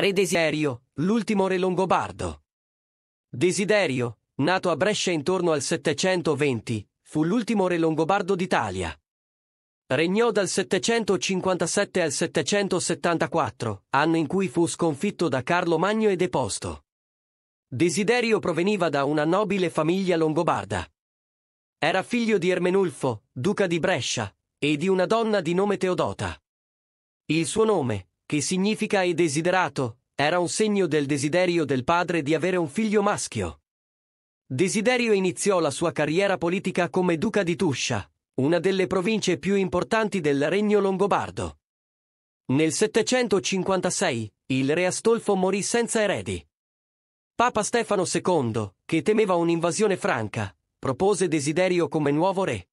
Re Desiderio, l'ultimo re longobardo. Desiderio, nato a Brescia intorno al 720, fu l'ultimo re longobardo d'Italia. Regnò dal 757 al 774, anno in cui fu sconfitto da Carlo Magno e deposto. Desiderio proveniva da una nobile famiglia longobarda. Era figlio di Ermenulfo, duca di Brescia, e di una donna di nome Teodota. Il suo nome, che significa e desiderato, era un segno del desiderio del padre di avere un figlio maschio. Desiderio iniziò la sua carriera politica come duca di Tuscia, una delle province più importanti del regno longobardo. Nel 756 il re Astolfo morì senza eredi. Papa Stefano II, che temeva un'invasione franca, propose Desiderio come nuovo re.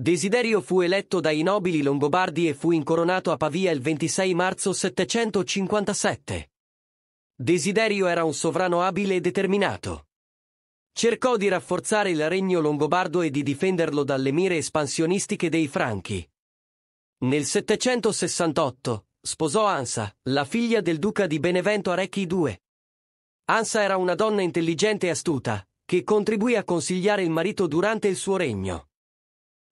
Desiderio fu eletto dai nobili longobardi e fu incoronato a Pavia il 26 marzo 757. Desiderio era un sovrano abile e determinato. Cercò di rafforzare il regno longobardo e di difenderlo dalle mire espansionistiche dei Franchi. Nel 768 sposò Ansa, la figlia del duca di Benevento Arecchi II. Ansa era una donna intelligente e astuta, che contribuì a consigliare il marito durante il suo regno.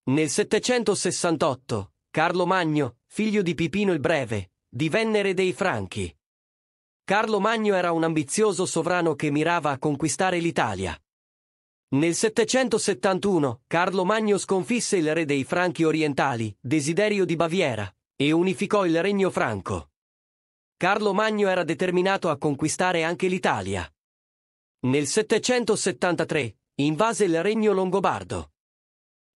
Nel 768, Carlo Magno, figlio di Pipino il Breve, divenne re dei Franchi. Carlo Magno era un ambizioso sovrano che mirava a conquistare l'Italia. Nel 771 Carlo Magno sconfisse il re dei Franchi orientali, Desiderio di Baviera, e unificò il regno franco. Carlo Magno era determinato a conquistare anche l'Italia. Nel 773 invase il regno longobardo.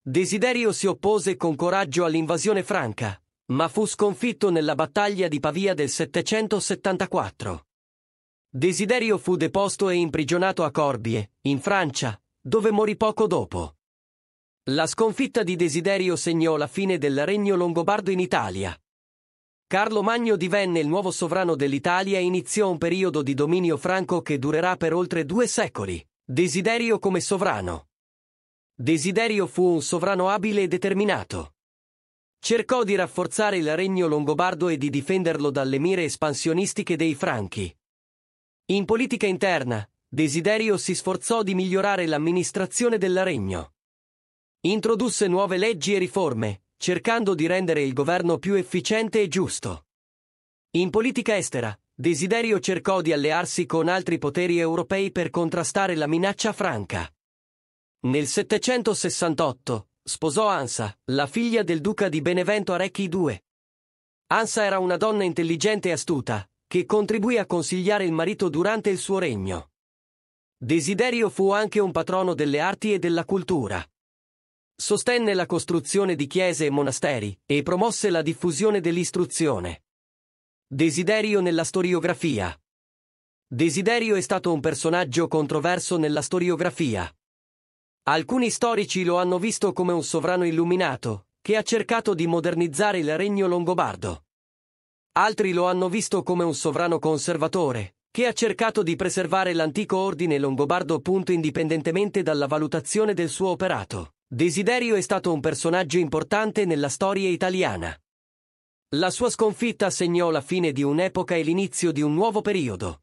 Desiderio si oppose con coraggio all'invasione franca, ma fu sconfitto nella battaglia di Pavia del 774. Desiderio fu deposto e imprigionato a Corbie, in Francia, dove morì poco dopo. La sconfitta di Desiderio segnò la fine del regno longobardo in Italia. Carlo Magno divenne il nuovo sovrano dell'Italia e iniziò un periodo di dominio franco che durerà per oltre due secoli. Desiderio come sovrano Desiderio fu un sovrano abile e determinato. Cercò di rafforzare il regno longobardo e di difenderlo dalle mire espansionistiche dei Franchi. In politica interna, Desiderio si sforzò di migliorare l'amministrazione del regno. Introdusse nuove leggi e riforme, cercando di rendere il governo più efficiente e giusto. In politica estera, Desiderio cercò di allearsi con altri poteri europei per contrastare la minaccia franca. Nel 768 sposò Ansa, la figlia del duca di Benevento Arecchi II. Ansa era una donna intelligente e astuta, che contribuì a consigliare il marito durante il suo regno. Desiderio fu anche un patrono delle arti e della cultura. Sostenne la costruzione di chiese e monasteri e promosse la diffusione dell'istruzione. Desiderio nella storiografia. Desiderio è stato un personaggio controverso nella storiografia. Alcuni storici lo hanno visto come un sovrano illuminato, che ha cercato di modernizzare il regno longobardo. Altri lo hanno visto come un sovrano conservatore, che ha cercato di preservare l'antico ordine longobardo. Indipendentemente dalla valutazione del suo operato, Desiderio è stato un personaggio importante nella storia italiana. La sua sconfitta segnò la fine di un'epoca e l'inizio di un nuovo periodo.